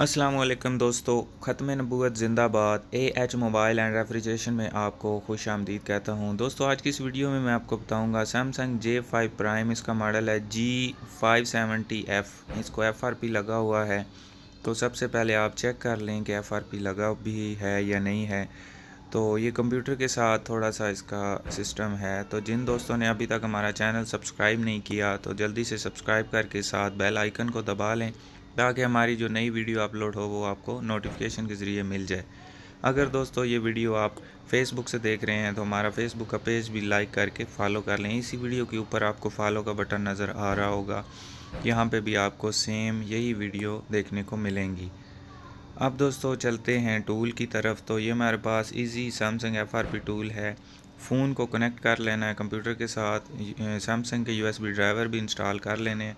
असलम दोस्तों ख़त्म नबूत ज़िंदाबाद A H mobile and refrigeration में आपको खुश आमदीद कहता हूँ दोस्तों आज की इस वीडियो में मैं आपको बताऊँगा सैमसंग जे फाइव प्राइम इसका मॉडल है जी फाइव सेवेंटी एफ़ इसको एफ़ आर पी लगा हुआ है तो सबसे पहले आप चेक कर लें कि एफ़ आर पी लगा भी है या नहीं है तो ये कंप्यूटर के साथ थोड़ा सा इसका सिस्टम है तो जिन दोस्तों ने अभी तक हमारा चैनल सब्सक्राइब नहीं किया तो जल्दी से सब्सक्राइब करके साथ बेल आइकन को दबा लें ताकि हमारी जो नई वीडियो अपलोड हो वो आपको नोटिफिकेशन के ज़रिए मिल जाए अगर दोस्तों ये वीडियो आप फेसबुक से देख रहे हैं तो हमारा फेसबुक का पेज भी लाइक करके फॉलो कर लें इसी वीडियो के ऊपर आपको फॉलो का बटन नज़र आ रहा होगा यहाँ पे भी आपको सेम यही वीडियो देखने को मिलेंगी अब दोस्तों चलते हैं टूल की तरफ तो ये हमारे पास इजी सैमसंग एफ टूल है फ़ोन को कनेक्ट कर लेना है कंप्यूटर के साथ सैमसंग के यूएसबी ड्राइवर भी इंस्टॉल कर लेने हैं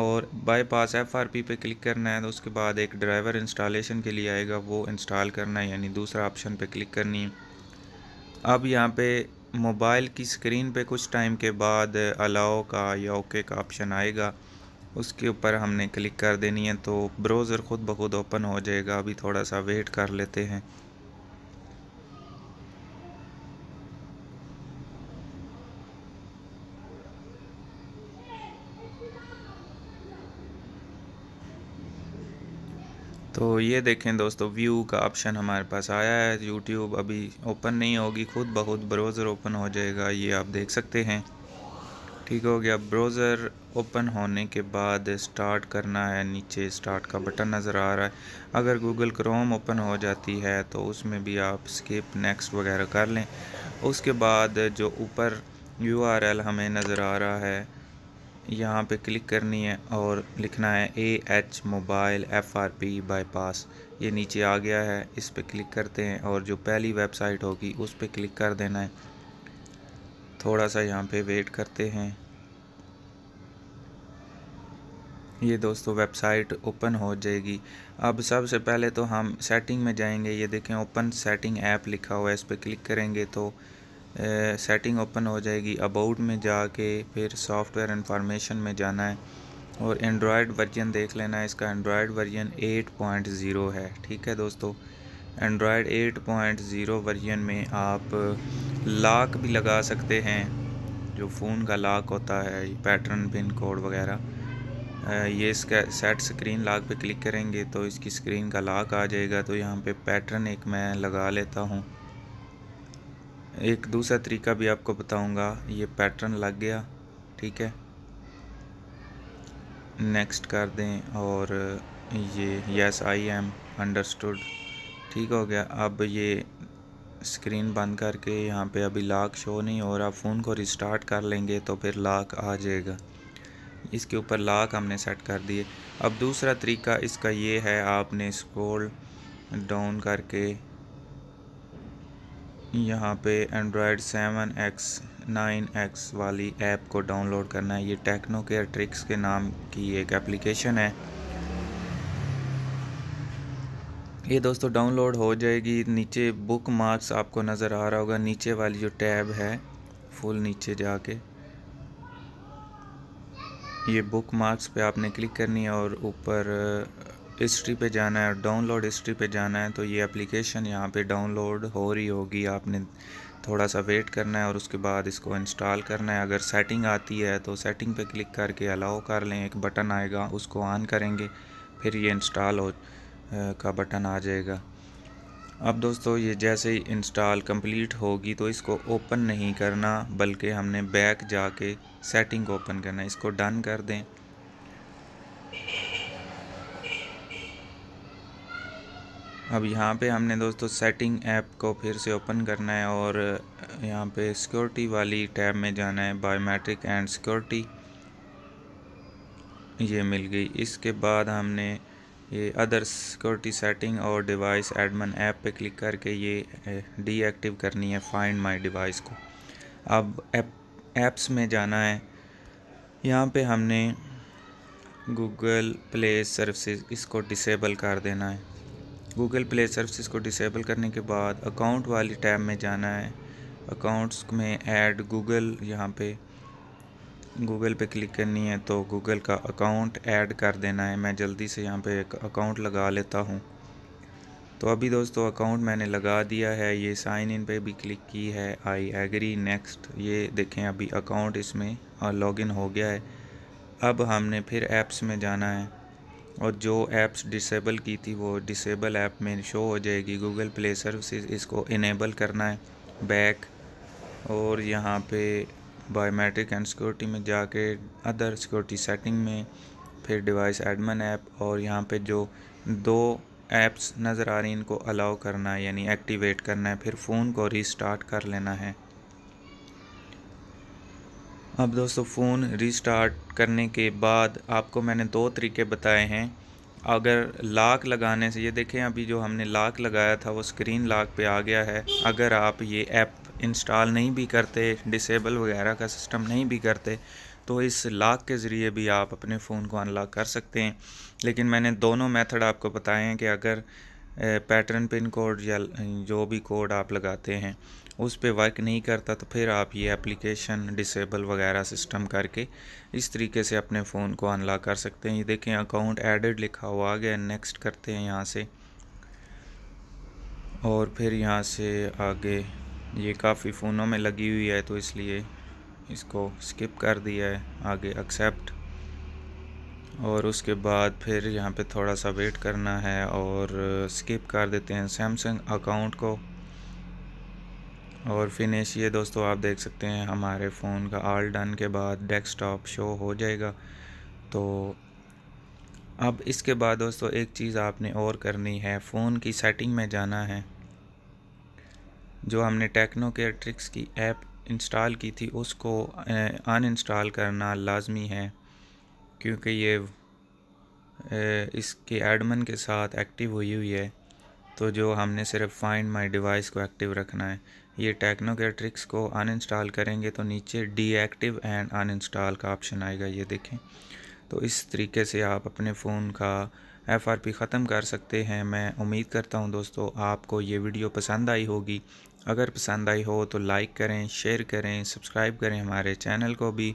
और बाईपास एफ आर पी पर क्लिक करना है तो उसके बाद एक ड्राइवर इंस्टॉलेशन के लिए आएगा वो इंस्टॉल करना है यानी दूसरा ऑप्शन पे क्लिक करनी है अब यहाँ पे मोबाइल की स्क्रीन पे कुछ टाइम के बाद अलाओ का या ओके का ऑप्शन आएगा उसके ऊपर हमने क्लिक कर देनी है तो ब्राउज़र ख़ुद ब खुद ओपन हो जाएगा अभी थोड़ा सा वेट कर लेते हैं तो ये देखें दोस्तों व्यू का ऑप्शन हमारे पास आया है यूट्यूब अभी ओपन नहीं होगी खुद बहुत ब्राउज़र ओपन हो जाएगा ये आप देख सकते हैं ठीक हो गया ब्राउज़र ओपन होने के बाद स्टार्ट करना है नीचे स्टार्ट का बटन नज़र आ रहा है अगर गूगल क्रोम ओपन हो जाती है तो उसमें भी आप स्किप नेक्स्ट वगैरह कर लें उसके बाद जो ऊपर यू हमें नज़र आ रहा है यहाँ पे क्लिक करनी है और लिखना है A H mobile F R P bypass ये नीचे आ गया है इस पर क्लिक करते हैं और जो पहली वेबसाइट होगी उस पर क्लिक कर देना है थोड़ा सा यहाँ पे वेट करते हैं ये दोस्तों वेबसाइट ओपन हो जाएगी अब सबसे पहले तो हम सेटिंग में जाएंगे ये देखें ओपन सेटिंग ऐप लिखा हुआ है इस पर क्लिक करेंगे तो सेटिंग ओपन हो जाएगी अबाउट में जाके फिर सॉफ्टवेयर इंफॉर्मेशन में जाना है और एंड्रॉयड वर्जन देख लेना है इसका एंड्रॉयड वर्जन 8.0 है ठीक है दोस्तों एंड्रॉयड 8.0 वर्जन में आप लाक भी लगा सकते हैं जो फ़ोन का लाक होता है पैटर्न पिन कोड वगैरह ये इसका सेट स्क्रीन लाक पे क्लिक करेंगे तो इसकी स्क्रीन का लाक आ जाएगा तो यहाँ पे पैटर्न एक मैं लगा लेता हूँ एक दूसरा तरीका भी आपको बताऊंगा ये पैटर्न लग गया ठीक है नेक्स्ट कर दें और ये यस आई एम अंडरस्टूड ठीक हो गया अब ये स्क्रीन बंद करके यहाँ पे अभी लाख शो नहीं हो रहा फ़ोन को रिस्टार्ट कर लेंगे तो फिर लाख आ जाएगा इसके ऊपर लाख हमने सेट कर दिए अब दूसरा तरीका इसका ये है आपने स्क्रॉल डाउन करके यहाँ पे Android seven X nine X वाली ऐप को डाउनलोड करना है ये टेक्नो केयर ट्रिक्स के नाम की एक एप्लीकेशन है ये दोस्तों डाउनलोड हो जाएगी नीचे बुक मार्क्स आपको नज़र आ रहा होगा नीचे वाली जो टैब है फुल नीचे जाके ये बुक मार्क्स पे आपने क्लिक करनी है और ऊपर हिस्ट्री पे जाना है और डाउनलोड हिस्ट्री पे जाना है तो ये एप्लीकेशन यहाँ पे डाउनलोड हो रही होगी आपने थोड़ा सा वेट करना है और उसके बाद इसको इंस्टॉल करना है अगर सेटिंग आती है तो सेटिंग पे क्लिक करके अलाउ कर लें एक बटन आएगा उसको ऑन करेंगे फिर ये इंस्टॉल हो का बटन आ जाएगा अब दोस्तों ये जैसे ही इंस्टॉल कंप्लीट होगी तो इसको ओपन नहीं करना बल्कि हमने बैक जाके सेटिंग ओपन करना है इसको डन कर दें अब यहाँ पे हमने दोस्तों सेटिंग ऐप को फिर से ओपन करना है और यहाँ पे सिक्योरिटी वाली टैब में जाना है बायोमेट्रिक एंड सिक्योरिटी ये मिल गई इसके बाद हमने ये अदर सिक्योरिटी सेटिंग और डिवाइस एडमन ऐप पे क्लिक करके ये डीएक्टिव करनी है फाइंड माय डिवाइस को अब ऐप ऐप्स में जाना है यहाँ पे हमने गूगल प्ले सर्विस इसको डिसेबल कर देना है गूगल प्ले सर्विस को डिसेबल करने के बाद अकाउंट वाली टैब में जाना है अकाउंट्स में ऐड गूगल यहाँ पे गूगल पे क्लिक करनी है तो गूगल का अकाउंट ऐड कर देना है मैं जल्दी से यहाँ पे अकाउंट लगा लेता हूँ तो अभी दोस्तों अकाउंट मैंने लगा दिया है ये साइन इन पे भी क्लिक की है आई एग्री नेक्स्ट ये देखें अभी अकाउंट इसमें लॉगिन हो गया है अब हमने फिर ऐप्स में जाना है और जो ऐप्स डिसेबल की थी वो डिसेबल ऐप में शो हो जाएगी गूगल प्ले सर्विसेज इसको इनेबल करना है बैक और यहाँ पे बायोमेट्रिक एंड सिक्योरिटी में जाके अदर सिक्योरिटी सेटिंग में फिर डिवाइस एडमन ऐप और यहाँ पे जो दो ऐप्स नज़र आ रही इनको अलाउ करना है यानी एक्टिवेट करना है फिर फ़ोन को रीस्टार्ट कर लेना है अब दोस्तों फ़ोन रीस्टार्ट करने के बाद आपको मैंने दो तरीके बताए हैं अगर लाक लगाने से ये देखें अभी जो हमने लाक लगाया था वो स्क्रीन लाक पे आ गया है अगर आप ये ऐप इंस्टॉल नहीं भी करते डिसेबल वगैरह का सिस्टम नहीं भी करते तो इस लाक के ज़रिए भी आप अपने फ़ोन को अनलॉक कर सकते हैं लेकिन मैंने दोनों मेथड आपको बताए हैं कि अगर पैटर्न पिन कोड या जो भी कोड आप लगाते हैं उस पर वर्क नहीं करता तो फिर आप ये एप्लीकेशन डिसेबल वगैरह सिस्टम करके इस तरीके से अपने फ़ोन को अनलॉक कर सकते हैं ये देखें अकाउंट एडेड लिखा हुआ आ गया नेक्स्ट करते हैं यहाँ से और फिर यहाँ से आगे ये काफ़ी फ़ोनों में लगी हुई है तो इसलिए इसको स्किप कर दिया है आगे एक्सेप्ट और उसके बाद फिर यहाँ पे थोड़ा सा वेट करना है और स्किप कर देते हैं सैमसंग अकाउंट को और फिनिश ये दोस्तों आप देख सकते हैं हमारे फ़ोन का ऑल डन के बाद डेस्कटॉप शो हो जाएगा तो अब इसके बाद दोस्तों एक चीज़ आपने और करनी है फ़ोन की सेटिंग में जाना है जो हमने टेक्नो केयर ट्रिक्स की ऐप इंस्टॉल की थी उसको अनइंस्टॉल करना लाजमी है क्योंकि ये इसके एडमन के साथ एक्टिव हुई हुई है तो जो हमने सिर्फ फाइंड माय डिवाइस को एक्टिव रखना है ये टेक्नो ट्रिक्स को अनइंस्टॉल करेंगे तो नीचे डीएक्टिव एंड अनइंस्टॉल का ऑप्शन आएगा ये देखें तो इस तरीके से आप अपने फ़ोन का एफ आर पी ख़त्म कर सकते हैं मैं उम्मीद करता हूँ दोस्तों आपको ये वीडियो पसंद आई होगी अगर पसंद आई हो तो लाइक करें शेयर करें सब्सक्राइब करें हमारे चैनल को भी